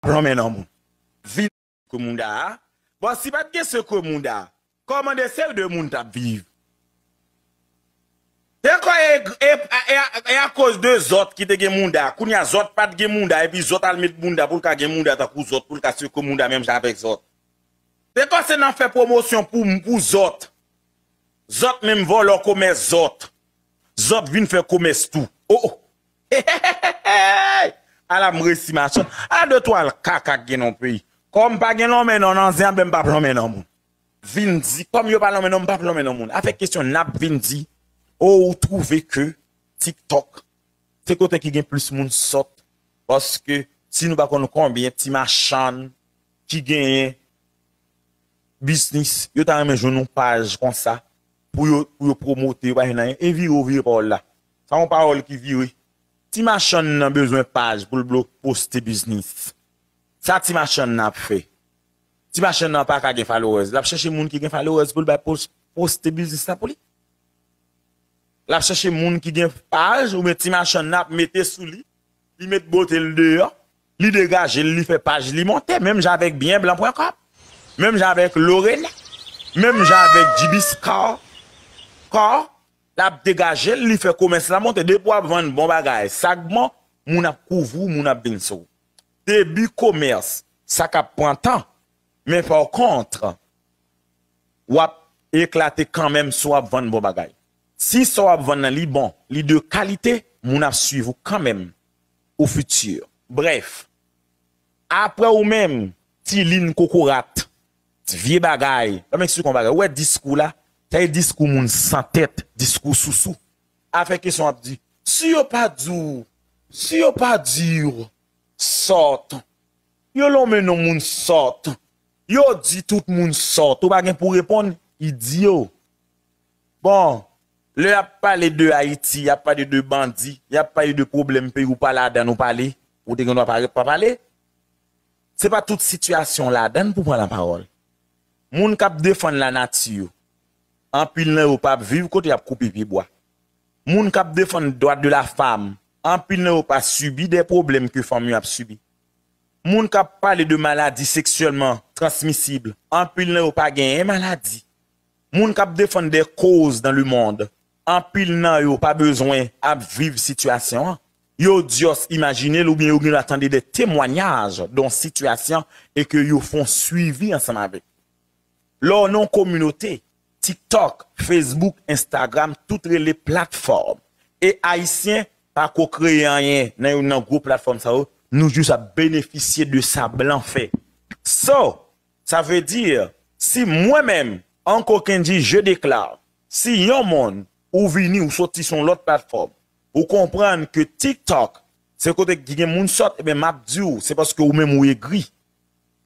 Promenan moun, vin fè kou moun da, ba bon, si pat gen sè kou moun da, koman de sèl de moun tap viv. Tè kwa e a koz de zot ki te gen moun da, koun ya zot pat gen moun da epi zot almet moun da pou lka gen moun da takou zot pou lka sè kou moun da mèm chan pek zot. Tè kwa se nan fè promosyon pou zot, zot mèm vò lò koumè zot, zot vin fè koumè stou, ou oh, ou. Oh. ala mre si machan, ala de to al kaka genon peyi, kom pa genon menon anzen, apen pa plomenon moun. Vindi, kom yo pa lomenon, pa plomenon moun, apen kestyon nap Vindi, ou ou trouve ke, TikTok, se kote ki gen plus moun sot, poske, si nou bakon nou konbeye, ti machan, ki genye, bisnis, yo tan reme joun nou page kon sa, pou yo promote, waj nan, evi ouvi ouvi ouvi, sa moun parol ki vi ouvi, Ti machon nan bezwen paj pou l blok poste biznis. Sa ti machon nan ap fe. Ti machon nan pa ka gen falowez. Lap seche moun ki gen falowez pou l bay poste biznis sa pou li. Lap seche moun ki gen paj ou me ti machon nan ap mette sou li. Li mette botel deyo. Li degaje, li fe paj, li monte. Mem javek Bien Blanc.com. Mem javek Lorraine. Mem javek Jibis.com. K. La ap degaje, li fe komers, la monte depo ap vande bon bagay. Sagman, moun ap kouvou, moun ap bin sou. Debi komers, sak ap prantan, men pa kontra, wap eklate kanmen sou ap vande bon bagay. Si sou ap vande li bon, li de kalite, moun ap suyvou kanmen, ou futur. Bref, apre ou men, ti lin kokorat, ti vie bagay, wè disko la, Tey dis kou moun san tet, dis kou sou sou. Afèk kesyon ap di, si yo pa djou, si yo pa djou, sot. Yo lò menon moun sot. Yo di tout moun sot. O bagen pou repon, idyo. Bon, le ap pale de Haiti, yap pale de bandi, yap pale de problem pe ou pale aden ou pale. Ou tey kon wap pale, wap pale. Se pa tout situasyon la aden pou pon la parol. Moun kap defon la natiyo. anpil nan yo pa ap viv kote ap koupi piboa. Moun kap defon doat de la fam, anpil nan yo pa subi de problem ke fam yo ap subi. Moun kap pale de maladi seksyelman transmisible, anpil nan yo pa genye maladi. Moun kap defon de koz dan li moun, anpil nan yo pa bezwen ap viv situasyon, yo dios imagine lou mi yo gwen atande de temwanyaj don situasyon e ke yo fon suivi ansan avek. Lò non komunote, TikTok, Facebook, Instagram, toutre le platform. E Aisyen, pa kou kreye anyen nan yon nan gwo platform sa ou, nou jous a benefisye de sa blanfe. So, sa ve dir, si mwen mèm, anko kenji, je deklar, si yon moun, ou vini ou soti son lot platform, ou kompran ke TikTok, se kote gine moun sot, ebe map di ou, se paske ou mèm ou ye gri.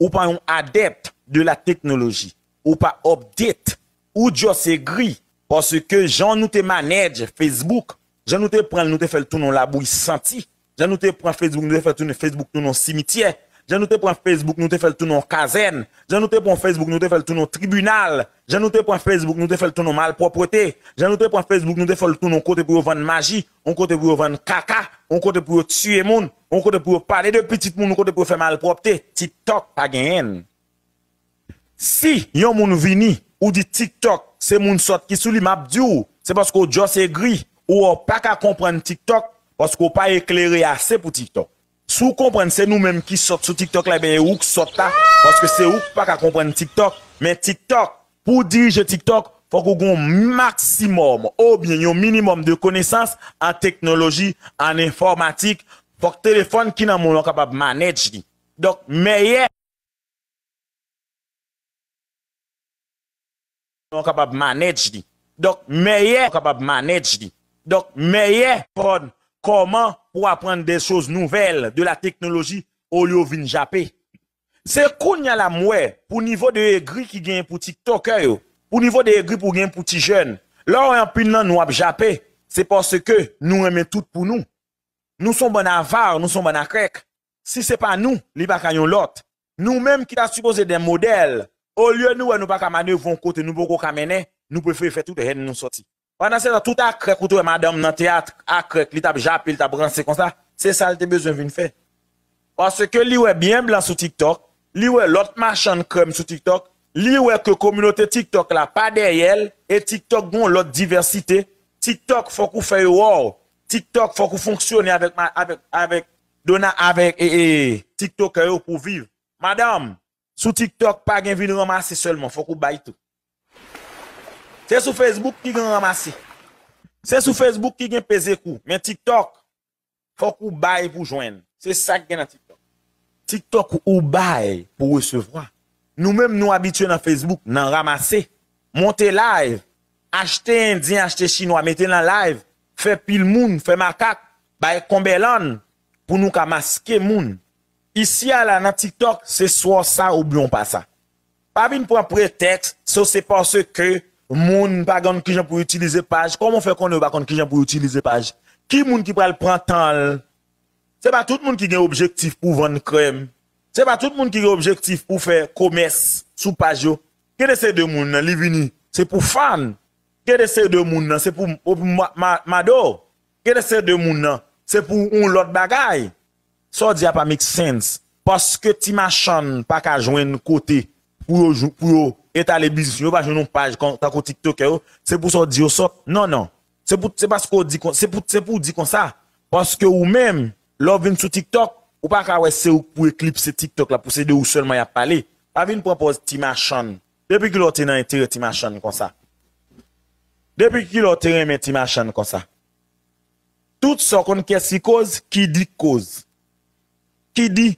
Ou pa yon adept de la teknologi. Ou pa obdet ou Dieu c'est gris parce que Jean nous te manage Facebook, Jean nous te prend nous te fait tout non la bouille senti, Jean nous te prend Facebook nous te fait tout Facebook tout non cimetière, Jean nous te prend Facebook nous te fait tout non caserne, Jean nous te prend Facebook nous te fait tout non tribunal, Jean nous te prend Facebook nous te fait tout non malpropreté, Jean nous te prend Facebook nous te fait tout non côté pour vendre magie, on côté pour vendre caca, on côté pour tuer monde, on côté pour parler de petite monde, on côté pour faire malpropreté, TikTok pas gagné. Si yon moun vini ou di TikTok se moun sot ki sou li map di ou, se pask ou jose gri ou ou pa ka kompren TikTok pask ou pa ekleri ase pou TikTok. Sou kompren se nou menm ki sot sou TikTok la beye ouk sota pask se ouk pa ka kompren TikTok. Men TikTok, pou dirije TikTok, fok ou goun maksimum ou bien yon minimum de konesans an teknologi, an informatik, fok telefon ki nan moun an kapab manèj di. Dok meye. on capable manage manager. Donc, meilleur capable manage manager. Donc, meilleur prendre comment pour apprendre des choses nouvelles de la technologie au lieu de japper. C'est qu'on y a la moue pour niveau de aigri qui gagne pour TikTok, pour niveau de aigri pour gagne pour jeunes. Là, on pile nous avons jappé. C'est parce que nous aimons tout pour nous. Nous sommes bon avare, nous sommes bon à Si c'est pas nous, li pas l'autre. Nous-mêmes qui a supposé des modèles, au lieu nous, nous pas qu'à manœuvrer vont côté, nous beaucoup qu'à mener, nous préférons faire tout et nous sortir. Pendant ce temps, tout à crèque, ou madame dans théâtre, à crèque, il tape jappé, il tape comme ça, c'est ça le besoin de faire. Parce que lui est bien blanc sur TikTok, lui est l'autre machin crème sur TikTok, lui est que communauté TikTok là, pas derrière, et TikTok bon l'autre diversité. TikTok, faut qu'on fasse wow. TikTok, faut qu'on fonctionne avec, avec, avec, avec, et, et TikTok euh, pour vivre. Madame, sous TikTok, pas qu'un vin ramasser seulement, faut qu'on baille tout. C'est sous Facebook qui gagne ramasser. C'est sous Facebook qui gagne peser coup, mais TikTok faut qu'on baille pour joindre. C'est ça qui dans TikTok. TikTok ou baille pour recevoir. Nous-mêmes nous habitués dans Facebook, nan ramasser, monter live, acheter indien, acheter chinois, mettez dans live, faire pile moun, faire macaque, baille combelon pour nous masquer moun. Ici, à la, dans TikTok, c'est soit ça, oublions pas ça. Pas une pour prétexte, c'est parce que moun pa qui qui pour utiliser page. Comment fait qu'on ne pas gon qui pour utiliser page? Qui moun qui prend le temps? C'est pas tout le monde qui a objectif pour vendre crème. C'est pas tout le monde qui a objectif pour faire commerce sous page. Quel est ces deux moun li C'est pour fan. Quel est ces deux moun c'est pour mado. Quel est ces deux moun c'est pour un lot bagaille. Sò di a pa make sense. Paske Timashan pa ka jwen kote pou yo etale bizisyon, yo pa jwen nou page tako TikTok e yo, se pou sò di yo sò. Non, non. Se pou di kon sa. Paske ou men, lò vin sou TikTok, ou pa ka wese ou pou eklip se TikTok la, pou se de ou selman ya pale, pa vin pou apose Timashan. Depi ki lò te nan etire Timashan kon sa. Depi ki lò te nan etire Timashan kon sa. Tout sò kon kesi koz, ki di koz. Ki di?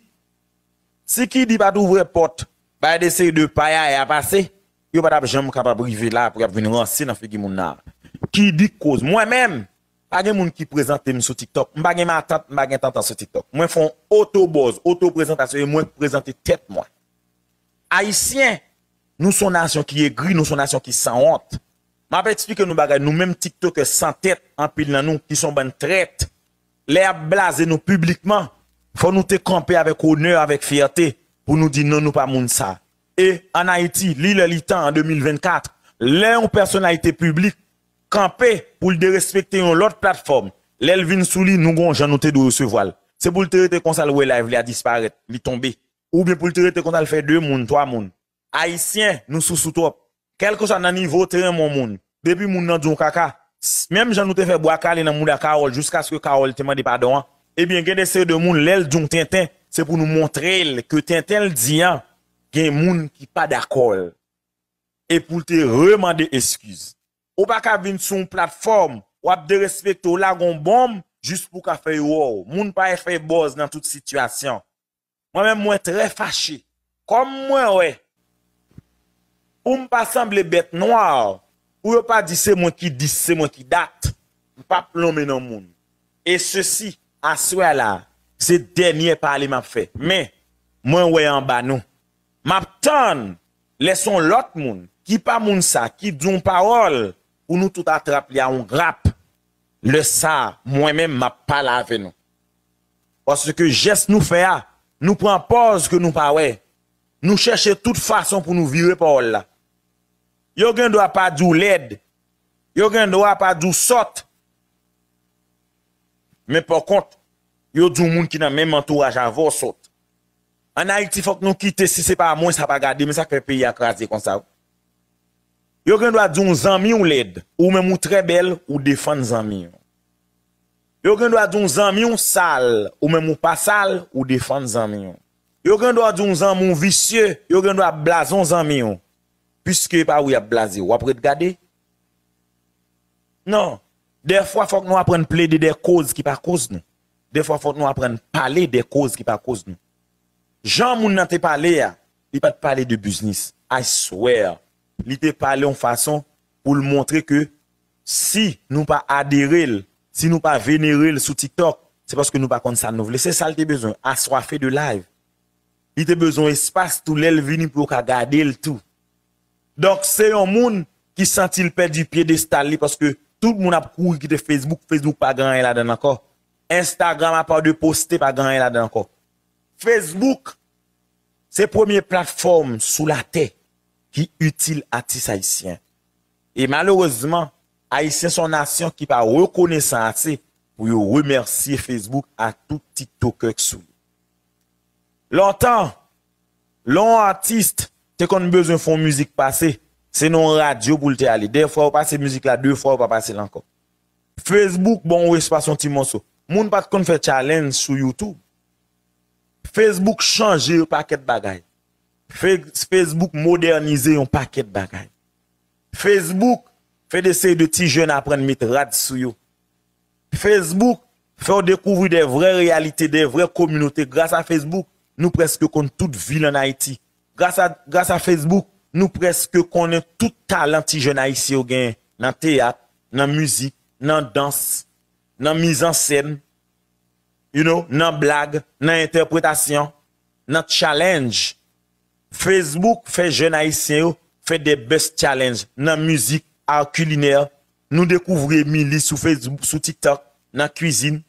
Se ki di ba d'ouvre pot, ba y de se y de paya y apase, yo ba dab jen mou kapabrive la, pou y ap veni ransi nan fegi moun nan. Ki di kouz? Mwen men, bagen moun ki prezante m sou TikTok, m bagen m atante, m bagen tante an sou TikTok. Mwen fon otoboz, otoprezentasyon, mwen prezante tet mwen. Haitien, nou son nation ki e gri, nou son nation ki san honte. M apè tipi ke nou bagay, nou men TikTok e san tet, an pil nan nou, ki son ban tret, lè a blaze nou publikman, faut nous te camper avec honneur, avec fierté, pour nous dire non, nous pas moun ça. Et en Haïti, l'île l'Itan en 2024, l'un ou personnalité publique, camper pour le dérespecter une autre plateforme. L'Elvin Souli, nous avons j'en te de recevoir. C'est pour le territoire qu'on s'alloue live, il a disparaître, est tombé. Ou bien pour le territoire qu'on a fait deux moun, trois moun. Haïtiens, nous sous sous top. Quelque chose soit le niveau, terrain mon moun. Depuis moun nan d'un kaka, même j'en nous fait boire calé dans moun la Carole jusqu'à ce que Carole te demande pardon. Hein. Ebyen eh gen de seri de moun lèl joun Tintin, se pou nou montre l ke Tintin l diyan gen moun ki pa d'akol. E pou te remande eskiz. Ou pa ka vin sou moun platform wap de respekto lagon bom jist pou ka fey wou. Moun pa e fey boz nan tout situasyon. Mwen mwen mwen tre fache. Kom mwen wè. Pou mwen pa semble bet noar pou mwen pa dise mwen ki dise mwen ki dat. Mwen pa plon menon moun. E se si Aswe la, se denye pali map fe. Me, mwen wey anba nou. Map ton, leson lot moun. Ki pa moun sa, ki doun parol. Ou nou tout atrapli a, ou grap. Le sa, mwen men map pala ave nou. Ose ke jes nou fe a, nou pran poz ke nou pa wey. Nou cheshe tout fason pou nou vire parol la. Yo gen do apadou led. Yo gen do apadou sot. Men pou kont, yo doun moun ki nan menm entourage avosot. Anay ti fok nou kite si se pa moun sa pa gade, men sa krepe ya krasi kon sa ou. Yo gen dwa doun zanmion led, ou menmou trebel, ou defan zanmion. Yo gen dwa doun zanmion sal, ou menmou pa sal, ou defan zanmion. Yo gen dwa doun zanmion visye, yo gen dwa blazon zanmion. Piske pa ou ya blaze, wapre te gade? Non. Des fois, il faut que nous apprenions à plaider des causes qui ne pas cause nous. Des fois, il faut que nous apprenions à parler des causes qui ne pas cause nous. Jean Moun n'a hein. pas parlé, il pas parler de business. I swear. Il t'a parlé en façon pour montrer que si nous pas adhérer, si nous pas vénérer sur TikTok, c'est parce que nous pas pouvons ça nous laisser C'est ça le besoin, assoiffé de live. Il t'a besoin espace tout l'aile pour garder tout. Donc c'est un monde qui sent le perd du pied de d'estalé parce que Tout moun ap kou yikite Facebook, Facebook pa gran yel aden anko. Instagram ap pa ou de poste pa gran yel aden anko. Facebook, se premier platform sou la te ki util atis Haitien. E malorosman, Haitien son nation ki pa rekone san ase pou yo remersi Facebook a tout tito kek sou. Lontan, loun artiste te kon bezen fon muzik pasey. c'est non radio pour le aller. Des fois, on passe musique là, deux fois, on va passer là encore. Facebook, bon, on espace un petit morceau. Moun pas qu'on fait challenge sur YouTube. Facebook change un paquet de bagailles. Facebook moderniser un paquet de bagailles. Facebook fait des de petits jeunes apprendre mettre rad sur yo. Facebook fait découvrir des vraies réalités, des vraies communautés. Grâce à Facebook, nous presque qu'on toute ville en Haïti. Grâce à, grâce à Facebook, Nou preske konen tout talenti jen a isyo gen nan teyat, nan muzik, nan dans, nan mizan sen, nan blag, nan interpretasyon, nan challenge. Facebook fè jen a isyo fè de best challenge nan muzik, nan kuliner. Nou dekouvre Emily sou TikTok nan kuzin.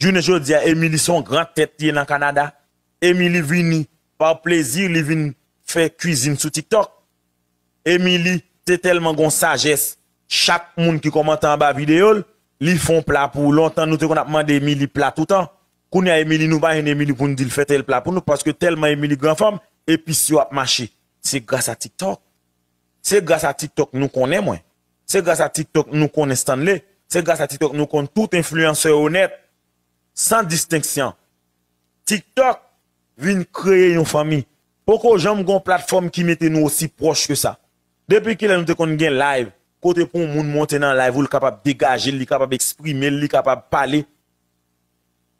Joun e jodi a Emily son gran tèt yè nan Kanada. Emily vini par plezir li vini fè kuzin sou TikTok. Emily, te telman gon sajes Chak moun ki komante an ba videol Li fon plat pou lontan Nou te kon apman de Emily plat toutan Koun ya Emily nou bayen Emily pou nou dil fete el plat pou nou Paske telman Emily granfam Episyo apmache Se gas a TikTok Se gas a TikTok nou konen mwen Se gas a TikTok nou konen Stanley Se gas a TikTok nou konen tout influencer honet San disteksyon TikTok Vin kreye yon fami Poko jom gon platform ki mette nou osi proche ke sa Depi ki la nou te kon gen live, kote pou moun monte nan live, ou li kapab degaje, li kapab eksprime, li kapab pale,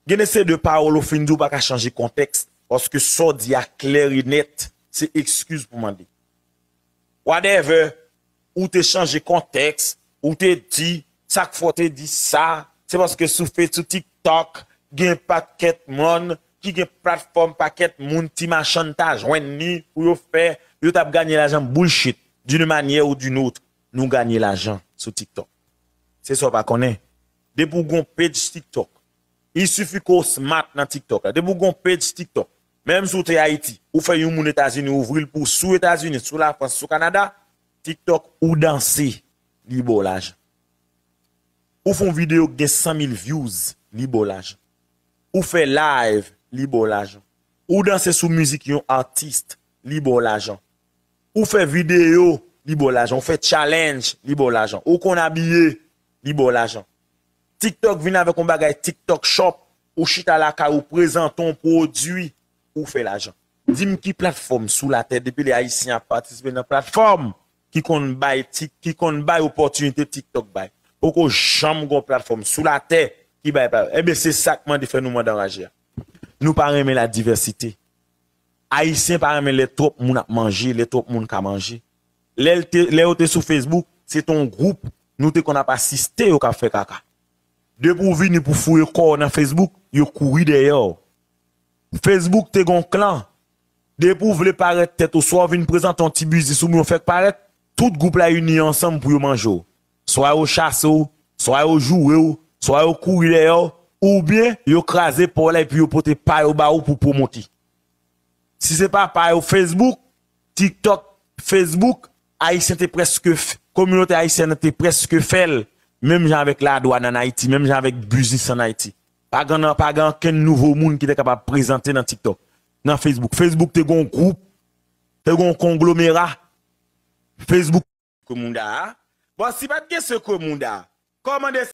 gen ese de parol ou finjou baka chanje konteks, oske so di a kleri net, se ekskuse pou mande. Whatever, ou te chanje konteks, ou te di, sak fote di sa, se poske sou fe sou tiktok, gen paket moun, ki gen platform paket moun, ti man chan ta jwen ni, ou yo fe, yo tap ganyan la jan bullshit. d'une manière ou d'une autre, nous gagnons l'argent sur TikTok. C'est ça qu'on connaît. Des bougons page TikTok. Il suffit qu'on smart dans TikTok. Des bougons page TikTok. Même si tu Haïti, ou fait un États-Unis, ouvrir pour sous États-Unis, sous la France, sous Canada, TikTok ou danser, libolage. Ou une vidéo qui a 100 000 views, libolage. Ou fait live, libolage. Ou danser sous musique un artiste, libolage. Ou fait vidéo, li l'agent. Ou fait challenge, li l'agent. Ou qu'on habille li bon TikTok vient avec un bagay TikTok shop, ou chita la ka ou présente ton produit, ou fait l'agent. Dis-moi qui plateforme sous la tête depuis les Haïtiens participent dans plateforme qui kon Tik qui opportunité TikTok Ou qu'on jamais gon plateforme sous la terre? qui pas. Eh bien c'est ça que m'a fait nous d'enrager. Nous pas aimer la diversité. A isen par amen le trop moun ap manje, le trop moun ka manje. Le yo te sou Facebook, se ton group nou te kon ap asiste yo ka fe kaka. Depou vi ni pou fwe kor nan Facebook, yo kouwi de yo. Facebook te gon klan. Depou vle paret tet ou so avin prezent ton ti buzi sou moun fek paret, tout group la yu ni ansam pou yo manjou. So a yo chase ou, so a yo joue ou, so a yo kouwi de yo, ou bien yo krasi pou la yu pote par ou ba ou pou pou moti. Si c'est pas par Facebook, TikTok, Facebook, la presque, communauté haïtienne est presque faible. Même gens avec la douane en Haïti, même gens avec business en Haïti. Pas grand, pas grand, qu'un nouveau monde qui était capable de présenter dans TikTok, dans Facebook. Facebook, t'es un groupe, t'es un conglomérat. Facebook, comme Bon, si pas de ce